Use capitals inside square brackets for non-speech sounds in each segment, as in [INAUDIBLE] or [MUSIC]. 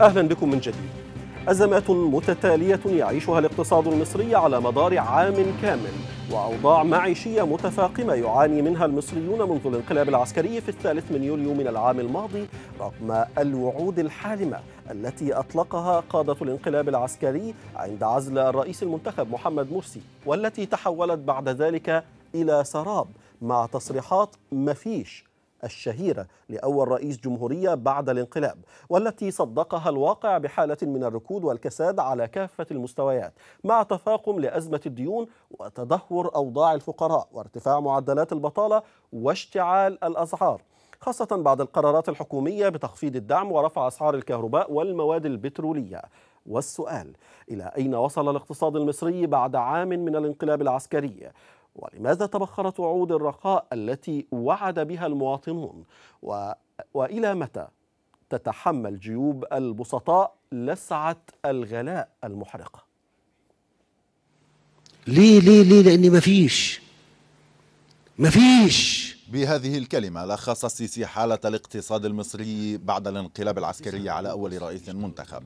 أهلا بكم من جديد أزمات متتالية يعيشها الاقتصاد المصري على مدار عام كامل وأوضاع معيشية متفاقمة يعاني منها المصريون منذ الانقلاب العسكري في الثالث من يوليو من العام الماضي رغم الوعود الحالمة التي أطلقها قادة الانقلاب العسكري عند عزل الرئيس المنتخب محمد مرسي والتي تحولت بعد ذلك إلى سراب مع تصريحات مفيش الشهيرة لأول رئيس جمهورية بعد الانقلاب والتي صدقها الواقع بحالة من الركود والكساد على كافة المستويات مع تفاقم لأزمة الديون وتدهور أوضاع الفقراء وارتفاع معدلات البطالة واشتعال الأسعار خاصة بعد القرارات الحكومية بتخفيض الدعم ورفع أسعار الكهرباء والمواد البترولية والسؤال إلى أين وصل الاقتصاد المصري بعد عام من الانقلاب العسكري ولماذا تبخرت وعود الرخاء التي وعد بها المواطنون و... وإلى متى تتحمل جيوب البسطاء لسعة الغلاء المحرقة ليه ليه ليه لأن مفيش مفيش بهذه الكلمة لخص السيسي حالة الاقتصاد المصري بعد الانقلاب العسكري على أول رئيس منتخب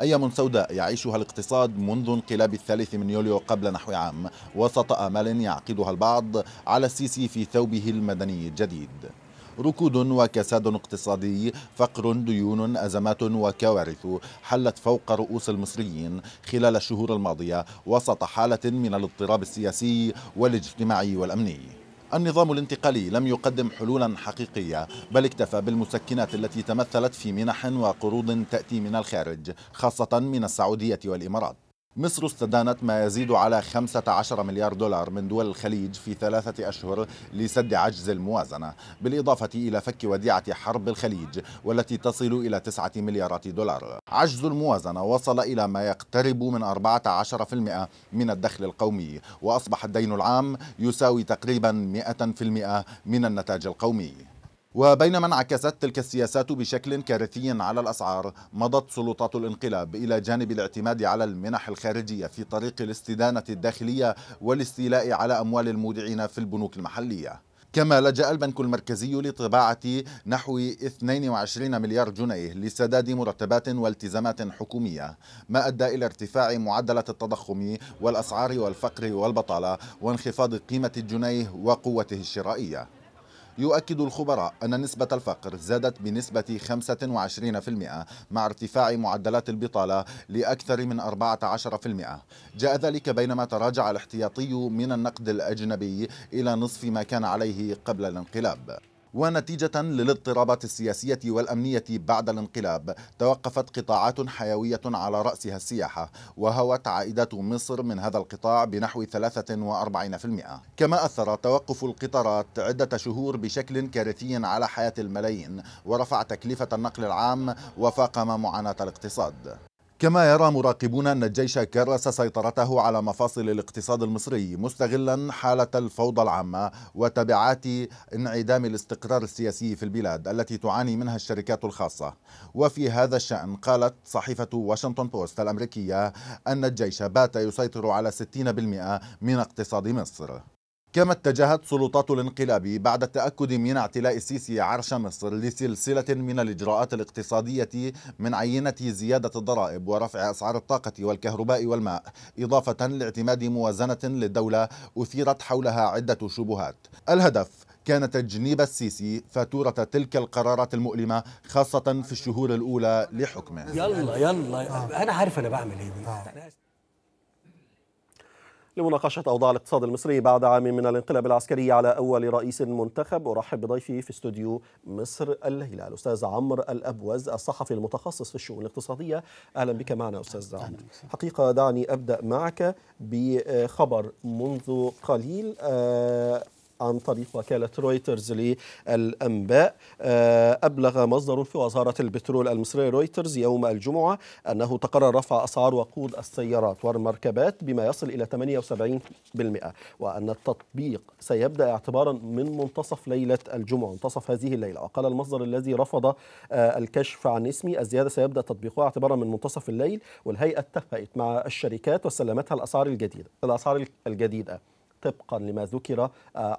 أيام سوداء يعيشها الاقتصاد منذ انقلاب الثالث من يوليو قبل نحو عام وسط أمل يعقدها البعض على السيسي في ثوبه المدني الجديد ركود وكساد اقتصادي فقر ديون أزمات وكوارث حلت فوق رؤوس المصريين خلال الشهور الماضية وسط حالة من الاضطراب السياسي والاجتماعي والأمني النظام الانتقالي لم يقدم حلولا حقيقية بل اكتفى بالمسكنات التي تمثلت في منح وقروض تأتي من الخارج خاصة من السعودية والإمارات مصر استدانت ما يزيد على 15 مليار دولار من دول الخليج في ثلاثة أشهر لسد عجز الموازنة بالإضافة إلى فك وديعة حرب الخليج والتي تصل إلى 9 مليارات دولار عجز الموازنة وصل إلى ما يقترب من 14% من الدخل القومي وأصبح الدين العام يساوي تقريبا 100% من النتاج القومي وبينما انعكست تلك السياسات بشكل كارثي على الأسعار مضت سلطات الانقلاب إلى جانب الاعتماد على المنح الخارجية في طريق الاستدانة الداخلية والاستيلاء على أموال المودعين في البنوك المحلية كما لجأ البنك المركزي لطباعة نحو 22 مليار جنيه لسداد مرتبات والتزامات حكومية ما أدى إلى ارتفاع معدلة التضخم والأسعار والفقر والبطالة وانخفاض قيمة الجنيه وقوته الشرائية يؤكد الخبراء أن نسبة الفقر زادت بنسبة 25% مع ارتفاع معدلات البطالة لأكثر من 14% جاء ذلك بينما تراجع الاحتياطي من النقد الأجنبي إلى نصف ما كان عليه قبل الانقلاب ونتيجة للاضطرابات السياسية والأمنية بعد الانقلاب توقفت قطاعات حيوية على رأسها السياحة وهوت عائدات مصر من هذا القطاع بنحو 43% كما أثر توقف القطارات عدة شهور بشكل كارثي على حياة الملايين ورفع تكلفة النقل العام وفاقم معاناة الاقتصاد كما يرى مراقبون أن الجيش كرس سيطرته على مفاصل الاقتصاد المصري مستغلا حالة الفوضى العامة وتبعات انعدام الاستقرار السياسي في البلاد التي تعاني منها الشركات الخاصة وفي هذا الشأن قالت صحيفة واشنطن بوست الأمريكية أن الجيش بات يسيطر على 60% من اقتصاد مصر كما اتجهت سلطات الانقلاب بعد التأكد من اعتلاء السيسي عرش مصر لسلسلة من الإجراءات الاقتصادية من عينة زيادة الضرائب ورفع أسعار الطاقة والكهرباء والماء إضافة لاعتماد موازنة للدولة أثيرت حولها عدة شبهات الهدف كان تجنيب السيسي فاتورة تلك القرارات المؤلمة خاصة في الشهور الأولى لحكمه يلا يلا أنا عارف أنا بعمل إيه آه. لمناقشة أوضاع الاقتصاد المصري بعد عام من الانقلاب العسكري على أول رئيس منتخب أرحب بضيفي في استوديو مصر الليلة الأستاذ عمرو الأبوز الصحفي المتخصص في الشؤون الاقتصادية أهلا بك معنا أستاذ عمرو حقيقة دعني أبدأ معك بخبر منذ قليل آه، عن طريق وكالة رويترز للأنباء آه، أبلغ مصدر في وزارة البترول المصرية رويترز يوم الجمعة أنه تقرر رفع أسعار وقود السيارات والمركبات بما يصل إلى 78% وأن التطبيق سيبدأ اعتبارا من منتصف ليلة الجمعة منتصف هذه الليلة وقال المصدر الذي رفض آه، الكشف عن اسمي الزيادة سيبدأ تطبيقها اعتبارا من منتصف الليل والهيئة اتفقت مع الشركات وسلمتها الأسعار الجديدة الأسعار الجديدة طبقا لما ذكر آه،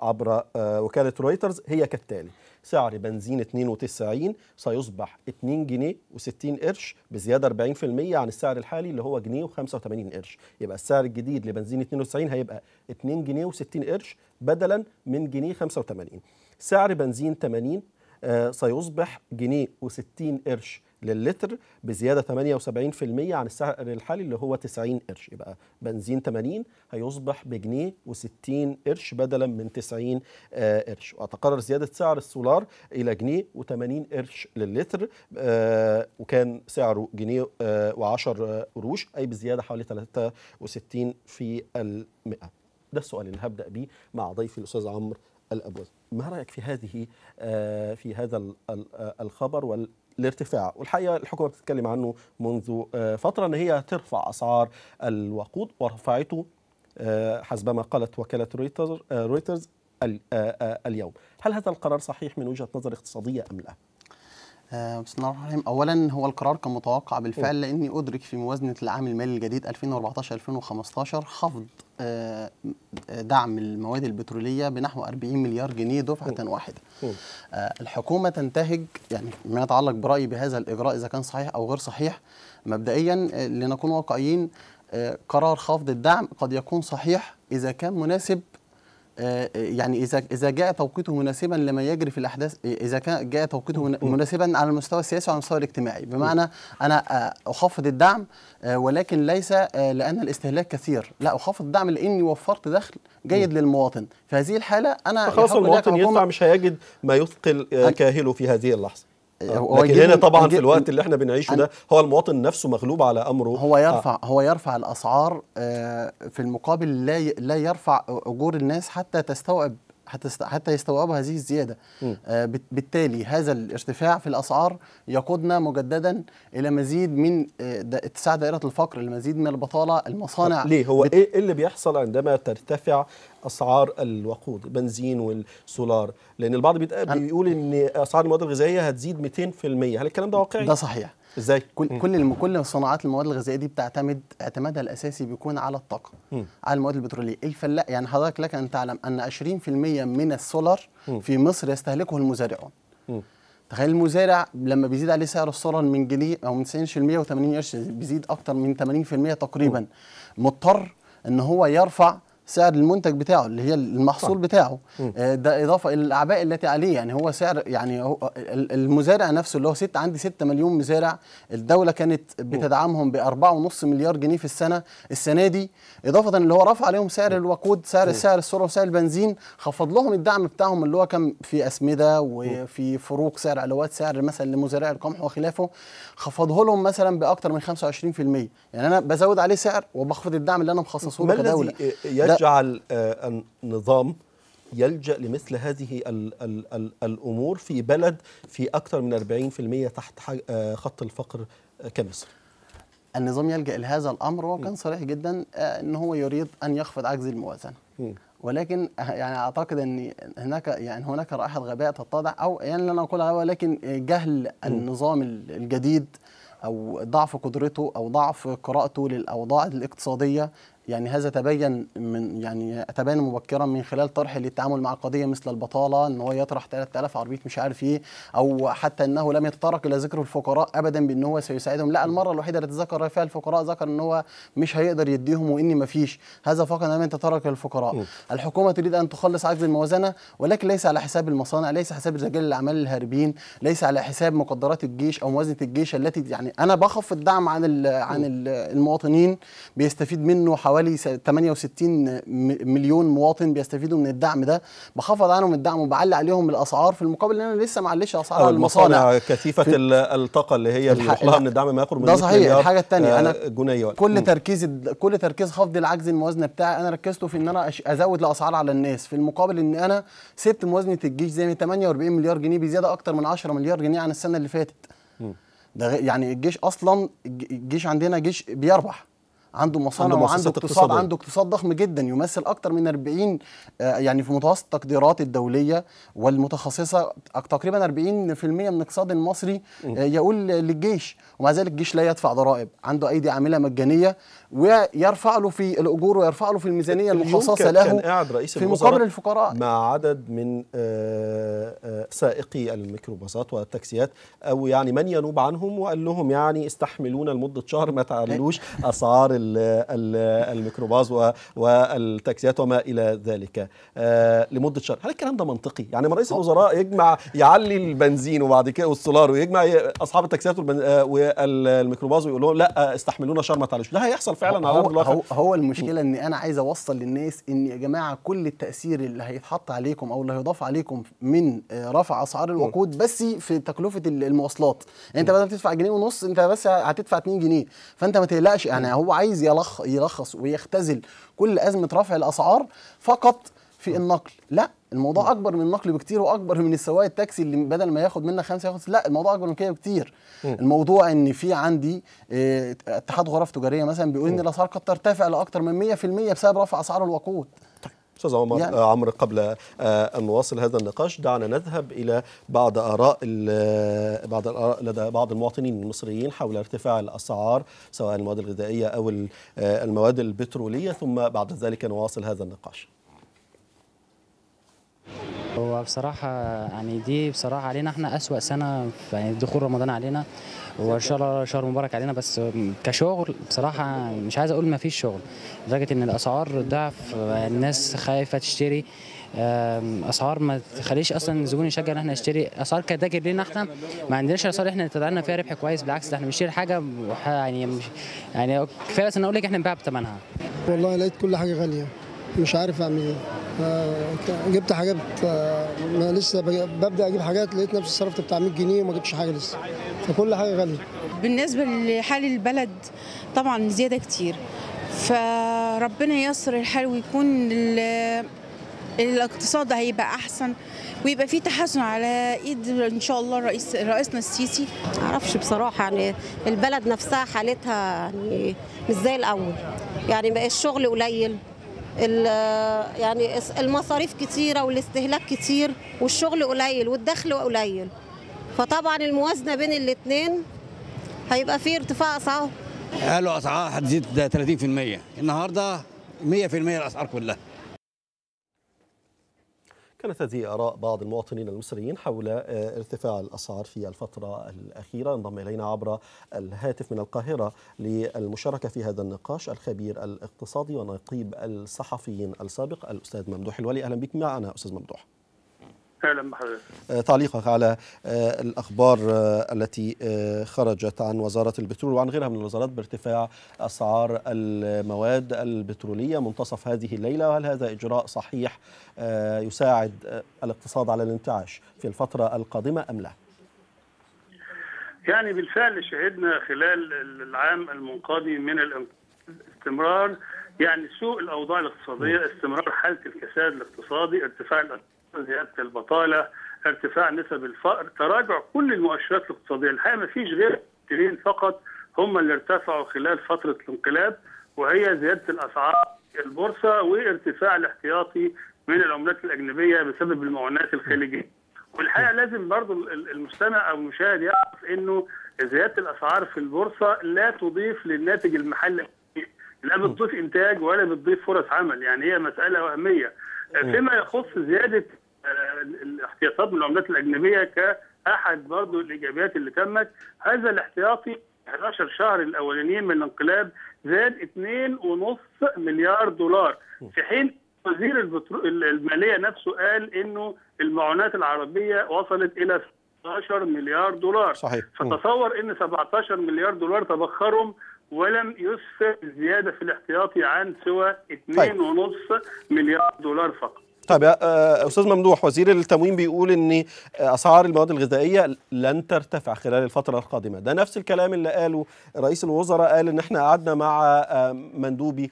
عبر آه، وكالة رويترز هي كالتالي سعر بنزين 92 سيصبح 2 جنيه و60 قرش بزيادة 40% عن السعر الحالي اللي هو جنيه و85 قرش يبقى السعر الجديد لبنزين 92 هيبقى 2 جنيه و60 قرش بدلا من جنيه 85 سعر بنزين 80 آه، سيصبح جنيه و60 قرش للتر بزياده 78% عن السعر الحالي اللي هو 90 قرش يبقى بنزين 80 هيصبح بجنيه و60 قرش بدلا من 90 آه، قرش وتقرر زياده سعر السولار الى جنيه و80 قرش للتر آه، وكان سعره جنيه و آه، و10 قروش اي بزياده حوالي 63 في المئة ده السؤال اللي هبدا بيه مع ضيفي الاستاذ عمرو الأبوز ما رايك في هذه في هذا الخبر وال الارتفاع والحقيقه الحكومه بتتكلم عنه منذ آه، فتره ان هي ترفع اسعار الوقود ورفعته آه، حسب ما قالت وكاله رويترز آه، اليوم هل هذا القرار صحيح من وجهه نظر اقتصاديه ام لا آه، بسم الله الرحمن الرحيم اولا هو القرار كان متوقع بالفعل لاني ادرك في موازنه العام المالي الجديد 2014 2015 خفض آه، آه، دعم المواد البتروليه بنحو 40 مليار جنيه دفعه واحده الحكومه تنتهج يعني ما يتعلق برايي بهذا الاجراء اذا كان صحيح او غير صحيح مبدئيا لنكون واقعيين قرار خفض الدعم قد يكون صحيح اذا كان مناسب آه، يعني اذا اذا جاء توقيته مناسبا لما يجري في الاحداث اذا كان جاء توقيته مناسبا على المستوى السياسي وعلى المستوى الاجتماعي بمعنى انا آه، اخفض الدعم آه، ولكن ليس لان الاستهلاك كثير لا اخفض الدعم لاني وفرت دخل جيد للمواطن في هذه الحاله انا خلاص المواطن يدفع مش هيجد ما يثقل كاهله في هذه اللحظه آه، هو لكن هنا طبعا في الوقت اللي احنا بنعيشه ده هو المواطن نفسه مغلوب على امره هو يرفع آه. هو يرفع الاسعار آه في المقابل لا لا يرفع اجور الناس حتى تستوعب حتى يستوعبوا هذه الزياده آه، بالتالي هذا الارتفاع في الاسعار يقودنا مجددا الى مزيد من آه، اتساع دائره الفقر المزيد من البطاله المصانع ليه هو بت... إيه،, ايه اللي بيحصل عندما ترتفع اسعار الوقود بنزين والسولار لان البعض بيقول ان اسعار المواد الغذائيه هتزيد 200% هل الكلام ده واقعي ده صحيح ازاي كل كل كل صناعات المواد الغذائيه دي بتعتمد اعتمادها الاساسي بيكون على الطاقه مم. على المواد البتروليه الفلاح يعني حضرتك لك ان تعلم ان 20% من السولار مم. في مصر يستهلكه المزارعون تخيل المزارع لما بيزيد عليه سعر السولار من جنيه او من 90 ل 180 قرش بيزيد اكتر من 80% تقريبا مضطر ان هو يرفع سعر المنتج بتاعه اللي هي المحصول بتاعه آه، ده اضافه الى الاعباء التي عليه يعني هو سعر يعني هو المزارع نفسه اللي هو ست عندي 6 مليون مزارع الدوله كانت بتدعمهم ب 4.5 مليار جنيه في السنه السنه دي اضافه اللي هو رفع عليهم سعر الوقود سعر سعر السرعه وسعر البنزين خفض لهم الدعم بتاعهم اللي هو كان في اسمده وفي فروق سعر علوات سعر مثلا لمزارع القمح وخلافه خفضه لهم مثلا باكثر من 25% يعني انا بزود عليه سعر وبخفض الدعم اللي انا مخصصه له كدوله يجعل آه، النظام يلجأ لمثل هذه الـ الـ الـ الأمور في بلد في أكثر من 40% تحت آه، خط الفقر آه، كمصر النظام يلجأ لهذا الأمر وكان صريح جدا أن هو يريد أن يخفض عجز الموازنة ولكن يعني اعتقد ان هناك يعني هناك رائحه غباء تتضح او يعني لن اقول غباء ولكن جهل النظام الجديد او ضعف قدرته او ضعف قراءته للاوضاع الاقتصاديه يعني هذا تبين من يعني تبين مبكرا من خلال طرح للتعامل مع القضيه مثل البطاله ان هو يطرح 3000 عربيه مش عارف ايه او حتى انه لم يتطرق الى ذكر الفقراء ابدا بان هو سيساعدهم لا المره الوحيده التي ذكر فيها الفقراء ذكر ان هو مش هيقدر يديهم وان ما فيش هذا فقط لم يتطرق للفقراء الحكومه تريد ان تخلص عجز الموازنه ولكن ليس على حساب المصانع ليس حساب رجال الاعمال الهاربين ليس على حساب مقدرات الجيش او موازنه الجيش التي يعني انا بخف الدعم عن عن المواطنين بيستفيد منه حوالي حوالي 68 مليون مواطن بيستفيدوا من الدعم ده بخفض عنهم الدعم وبعلي عليهم الاسعار في المقابل ان انا لسه معلش اسعار المصانع, المصانع كثيفه الطاقه اللي هي الح... لها من الدعم ما يقرب من ده صحيح الحاجه الثانيه آه، انا جنيه كل تركيز كل تركيز خفض العجز الموازنه بتاعي انا ركزته في ان انا ازود الاسعار على الناس في المقابل ان انا سبت موازنه الجيش زي 48 مليار جنيه بزياده اكتر من 10 مليار جنيه عن السنه اللي فاتت ده يعني الجيش اصلا الجيش عندنا جيش بيربح عنده مصانع عنده وعنده اقتصاد عنده اقتصاد ضخم جدا يمثل اكثر من 40 آه، يعني في متوسط التقديرات الدوليه والمتخصصه تقريبا 40% من الاقتصاد المصري آه، يقول للجيش ومع ذلك الجيش لا يدفع ضرائب عنده ايدي عامله مجانيه ويرفع له في الاجور ويرفع له في الميزانيه المخصصه له كان قاعد رئيس في مقابل الفقراء مع عدد من آه، سائقي الميكروباصات والتاكسيات او يعني من ينوب عنهم وقال لهم يعني استحملونا لمده شهر ما تعلوش [LAUGHS] اسعار الميكروباص والتاكسيات وما الى ذلك آه، لمده شهر هل الكلام ده منطقي يعني ما رئيس الوزراء يجمع يعلي البنزين وبعد كده والسولار ويجمع اصحاب التاكسيات والميكروباص آه، ويقول لهم لا استحملونا شر ما تعالوش ده هيحصل فعلا على ارض الواقع هو, هو المشكله ان انا عايز اوصل للناس ان يا جماعه كل التاثير اللي هيتحط عليكم او اللي هيضاف عليكم من آه، رفع اسعار الوقود بس في تكلفه المواصلات انت بدل تدفع جنيه ونص انت بس هتدفع 2 جنيه فانت ما تقلقش يعني هو عايز عايز يلخ يلخص ويختزل كل ازمه رفع الاسعار فقط في النقل لا الموضوع اكبر من النقل بكتير واكبر من السواق التاكسي اللي بدل ما ياخد منك خمسه ياخد لا الموضوع اكبر من كده بكتير الموضوع ان في عندي آه، اتحاد غرف تجاريه مثلا بيقول ان الاسعار قد ترتفع لاكثر من 100% بسبب رفع اسعار الوقود طيب. استاذ عمر يعني. آه، عمرو قبل آه، ان نواصل هذا النقاش دعنا نذهب الى بعض اراء آه، بعض الاراء لدى بعض المواطنين المصريين حول ارتفاع الاسعار سواء المواد الغذائيه او المواد البتروليه ثم بعد ذلك نواصل هذا النقاش هو بصراحة يعني دي بصراحة علينا احنا أسوأ سنة في يعني دخول رمضان علينا هو شهر شهر مبارك علينا بس كشغل بصراحه مش عايز اقول ما فيش شغل لدرجه ان الاسعار ضعف الناس خايفه تشتري اسعار ما تخليش اصلا الزبون يشجع ان احنا نشتري اسعار كتاجر لينا احنا ما عندناش اسعار احنا طلعنا فيها ربح كويس بالعكس ده احنا بنشتري حاجه يعني مش يعني كفايه بس انا اقول لك احنا بنبيعها بثمنها والله لقيت كل حاجه غاليه مش عارف اعمل ايه جبت حاجات ما لسه ببدا اجيب حاجات لقيت نفسي صرفت بتاع 100 جنيه وما جبتش حاجه لسه فكل حاجه غاليه بالنسبه لحال البلد طبعا زياده كتير فربنا ييسر الحال ويكون الاقتصاد هيبقى احسن ويبقى في تحسن على ايد ان شاء الله رئيس رئيسنا السيسي معرفش بصراحه يعني البلد نفسها حالتها يعني مش زي الاول يعني بقى الشغل قليل يعني المصاريف كتيره والاستهلاك كتير والشغل قليل والدخل قليل فطبعا الموازنه بين الاثنين هيبقى في ارتفاع اسعار قالوا اسعار هتزيد 30% النهارده 100% الاسعار كلها كانت هذه آراء بعض المواطنين المصريين حول آه، ارتفاع الأسعار في الفترة الأخيرة انضم إلينا عبر الهاتف من القاهرة للمشاركة في هذا النقاش الخبير الاقتصادي ونقيب الصحفيين السابق الأستاذ ممدوح الولي أهلا بك معنا أستاذ ممدوح اهلا بحضرتك آه، تعليقك على آه، الاخبار آه، التي خرجت عن وزاره البترول وعن غيرها من الوزارات بارتفاع اسعار المواد البتروليه منتصف هذه الليله وهل هذا اجراء صحيح يساعد الاقتصاد على الانتعاش في الفتره القادمه ام لا؟ يعني بالفعل شهدنا خلال العام المنقضي من الاستمرار يعني سوء الاوضاع الاقتصاديه استمرار حاله الكساد الاقتصادي ارتفاع الأسعار زياده البطاله ارتفاع نسب الفقر تراجع كل المؤشرات الاقتصاديه الحقيقه ما فيش غير مؤشرين فقط هم اللي ارتفعوا خلال فتره الانقلاب وهي زياده الاسعار البورصه وارتفاع الاحتياطي من العملات الاجنبيه بسبب المعونات الخليجيه والحقيقه لازم برضو المستمع او المشاهد يعرف انه زياده الاسعار في البورصه لا تضيف للناتج المحلي لا بتضيف انتاج ولا بتضيف فرص عمل يعني هي مساله وهميه فيما يخص زياده الاحتياطات من العملات الاجنبيه كاحد برضه الايجابيات اللي تمت هذا الاحتياطي 11 شهر الاولانيين من الانقلاب زاد 2.5 مليار دولار في حين وزير الماليه نفسه قال انه المعونات العربيه وصلت الى 17 مليار دولار صحيح. فتصور ان 17 مليار دولار تبخرهم ولم يسفر الزياده في الاحتياطي عن سوى 2.5 طيب. مليار دولار فقط طيب يا آه، استاذ ممدوح وزير التموين بيقول ان آه، اسعار المواد الغذائيه لن ترتفع خلال الفتره القادمه ده نفس الكلام اللي قاله رئيس الوزراء قال ان احنا قعدنا مع آه، مندوبي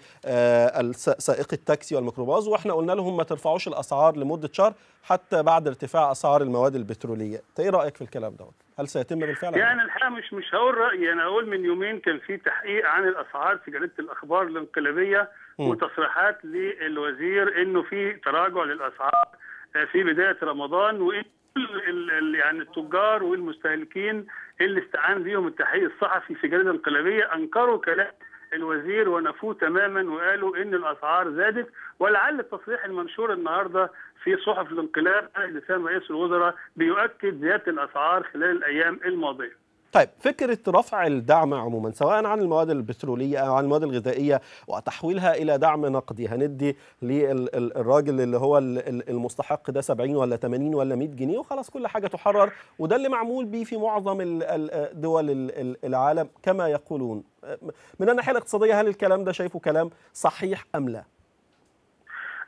سائق التاكسي والميكروباص واحنا قلنا لهم ما ترفعوش الاسعار لمده شهر حتى بعد ارتفاع اسعار المواد البتروليه انت ايه رايك في الكلام دوت هل سيتم بالفعل يعني الحقيقه مش مش هقول رايي انا هقول من يومين كان في تحقيق عن الاسعار في جريده الاخبار الانقلابيه وتصريحات للوزير انه في تراجع للاسعار آه، في بدايه رمضان وان كل يعني التجار والمستهلكين اللي استعان بيهم التحقيق الصحفي في جريده انقلابيه انكروا كلام الوزير ونفوه تماما وقالوا ان الاسعار زادت ولعل التصريح المنشور النهارده في صحف الانقلاب لسان رئيس الوزراء بيؤكد زياده الاسعار خلال الايام الماضيه. طيب فكره رفع الدعم عموما سواء عن المواد البتروليه او عن المواد الغذائيه وتحويلها الى دعم نقدي هندي للراجل اللي هو المستحق ده 70 ولا 80 ولا 100 جنيه وخلاص كل حاجه تحرر وده اللي معمول بيه في معظم دول العالم كما يقولون من الناحيه الاقتصاديه هل الكلام ده شايفه كلام صحيح ام لا؟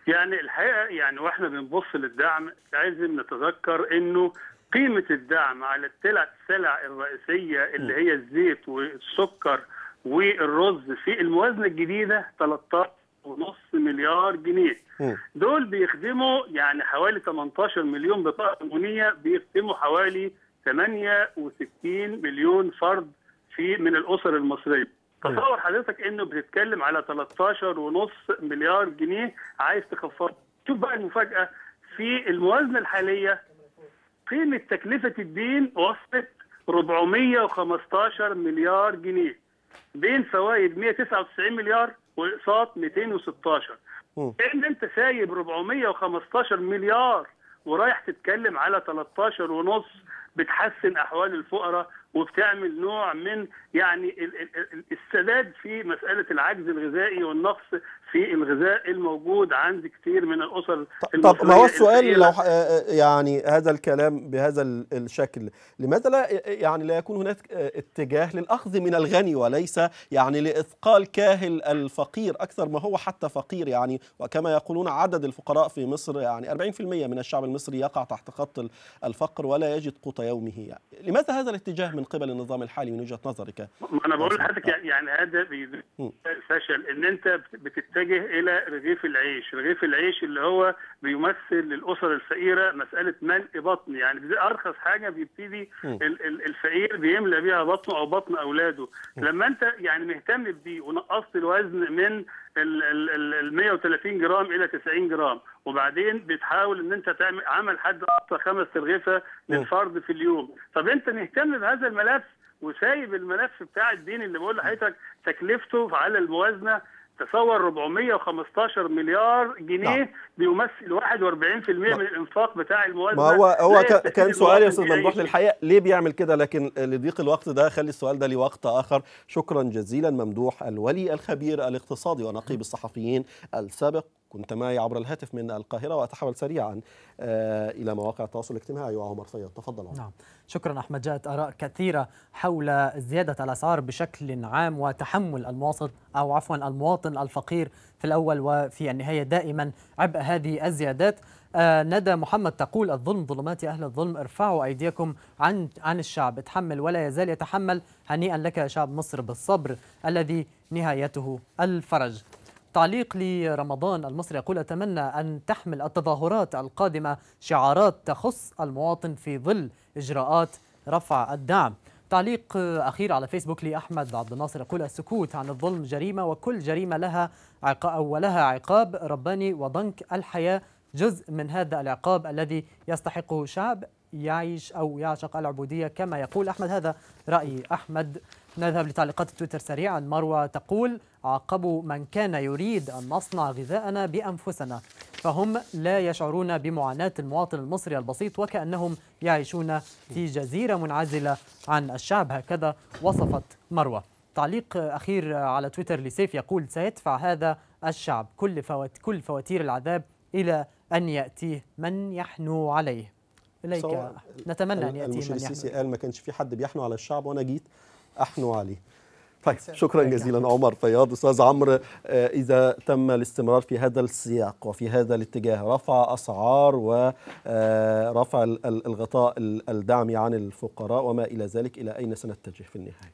يعني الحقيقه يعني واحنا بنبص للدعم لازم نتذكر انه قيمه الدعم على الثلاث سلع الرئيسيه اللي هي الزيت والسكر والرز في الموازنه الجديده 13.5 مليار جنيه دول بيخدموا يعني حوالي 18 مليون بطاقه امونيه بيخدموا حوالي 68 مليون فرد في من الاسر المصريه تصور حضرتك انه بتتكلم على 13.5 مليار جنيه عايز تخفض شوف بقى المفاجاه في الموازنه الحاليه قيمة تكلفة الدين وصلت 415 مليار جنيه بين فوائد 199 مليار واقساط 216 ان انت سايب 415 مليار ورايح تتكلم على 13 ونص بتحسن احوال الفقراء وبتعمل نوع من يعني السداد في مساله العجز الغذائي والنقص في الغذاء الموجود عند كتير من الاسر طب ما هو السؤال لو آه، آه، يعني هذا الكلام بهذا الشكل لماذا لا آه، يعني لا يكون هناك اتجاه للاخذ من الغني وليس يعني لاثقال كاهل الفقير اكثر ما هو حتى فقير يعني وكما يقولون عدد الفقراء في مصر يعني 40% من الشعب المصري يقع تحت خط الفقر ولا يجد قوت يومه يعني لماذا هذا الاتجاه من قبل النظام الحالي من وجهه نظرك ما انا بقول لحضرتك يعني،, يعني هذا فشل ان انت بتتجه الى رغيف العيش رغيف العيش اللي هو بيمثل للاسر الفقيره مساله ملء بطن يعني دي ارخص حاجه بيبتدي الفقير بيملى بيها بطنه او بطن اولاده لما انت يعني مهتم بيه ونقصت الوزن من ال 130 جرام الى 90 جرام وبعدين بتحاول ان انت تعمل عمل حد اقصى خمس ترغيفه للفرد في اليوم طب انت مهتم بهذا الملف وسايب الملف بتاع الدين اللي بقول لحضرتك تكلفته على الموازنه تصور 415 مليار جنيه نعم. بيمثل 41% نعم. من الانفاق بتاع الموازنه ما هو هو كان سؤال يا استاذ ممدوح للحقيقه ليه بيعمل كده لكن لضيق الوقت ده خلي السؤال ده لوقت اخر شكرا جزيلا ممدوح الولي الخبير الاقتصادي ونقيب [LAUGHS] الصحفيين السابق كنت معي عبر الهاتف من القاهرة وأتحول سريعا آه، إلى مواقع التواصل الاجتماعي وعمر سيد تفضل عمر. نعم شكرا أحمد جاءت آراء كثيرة حول زيادة الأسعار بشكل عام وتحمل المواطن أو عفوا المواطن الفقير في الأول وفي النهاية دائما عبء هذه الزيادات آه، ندى محمد تقول الظلم ظلمات أهل الظلم ارفعوا أيديكم عن عن الشعب اتحمل ولا يزال يتحمل هنيئا لك يا شعب مصر بالصبر الذي نهايته الفرج تعليق لرمضان المصري يقول أتمنى أن تحمل التظاهرات القادمة شعارات تخص المواطن في ظل إجراءات رفع الدعم تعليق أخير على فيسبوك لأحمد عبد الناصر يقول السكوت عن الظلم جريمة وكل جريمة لها عقاب ولها عقاب رباني وضنك الحياة جزء من هذا العقاب الذي يستحقه شعب يعيش أو يعشق العبودية كما يقول أحمد هذا رأي أحمد نذهب لتعليقات تويتر سريعا مروى تقول عاقبوا من كان يريد أن نصنع غذاءنا بأنفسنا فهم لا يشعرون بمعاناة المواطن المصري البسيط وكأنهم يعيشون في جزيرة منعزلة عن الشعب هكذا وصفت مروى تعليق أخير على تويتر لسيف يقول سيدفع هذا الشعب كل, فوات كل فواتير العذاب إلى أن يأتيه من يحنو عليه إليك نتمنى أن يأتيه من يحنو السيسي قال ما كانش في حد بيحنو على الشعب وأنا جيت أحنو عليه طيب شكرا جزيلا عمر فياض استاذ عمرو آه، اذا تم الاستمرار في هذا السياق وفي هذا الاتجاه رفع اسعار ورفع آه، الغطاء الدعمي عن الفقراء وما الى ذلك الى اين سنتجه في النهايه؟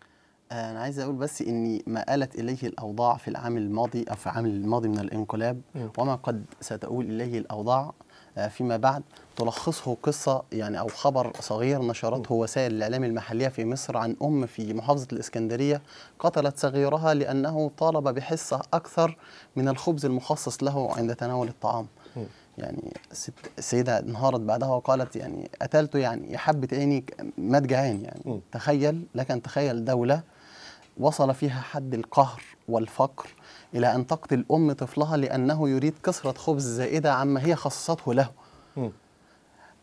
آه، انا عايز اقول بس اني ما الت اليه الاوضاع في العام الماضي او في العام الماضي من الانقلاب وما قد ستؤول اليه الاوضاع آه، فيما بعد تلخصه قصة يعني أو خبر صغير نشرته وسائل الإعلام المحلية في مصر عن أم في محافظة الإسكندرية قتلت صغيرها لأنه طالب بحصة أكثر من الخبز المخصص له عند تناول الطعام يعني السيدة انهارت بعدها وقالت يعني قتلته يعني يا حبة عيني ما تجعان يعني تخيل لكن تخيل دولة وصل فيها حد القهر والفقر إلى أن تقتل أم طفلها لأنه يريد كسرة خبز زائدة عما هي خصصته له م.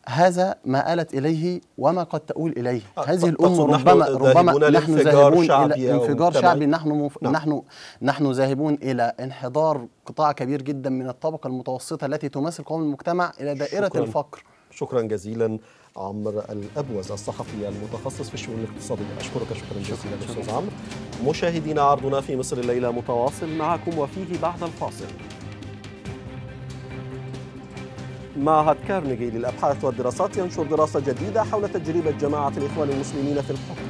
هذا ما آلت إليه وما قد تؤول إليه أه هذه الأم ربما ربما نحن ذاهبون إلى انفجار شعبي نحن مف... نعم. نحن نحن ذاهبون إلى انحدار قطاع كبير جدا من الطبقة المتوسطة التي تمثل قوم المجتمع إلى دائرة شكراً الفقر شكرا جزيلا عمرو الابوز الصحفي المتخصص في الشؤون الاقتصاديه اشكرك شكرا جزيلا استاذ عمرو مشاهدينا عرضنا في مصر الليله متواصل معكم وفيه بعد الفاصل معهد كارنيجي للابحاث والدراسات ينشر دراسه جديده حول تجربه جماعه الاخوان المسلمين في الحكم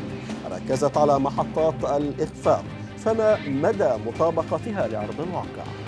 ركزت على محطات الاخفاق فما مدى مطابقتها لعرض الواقع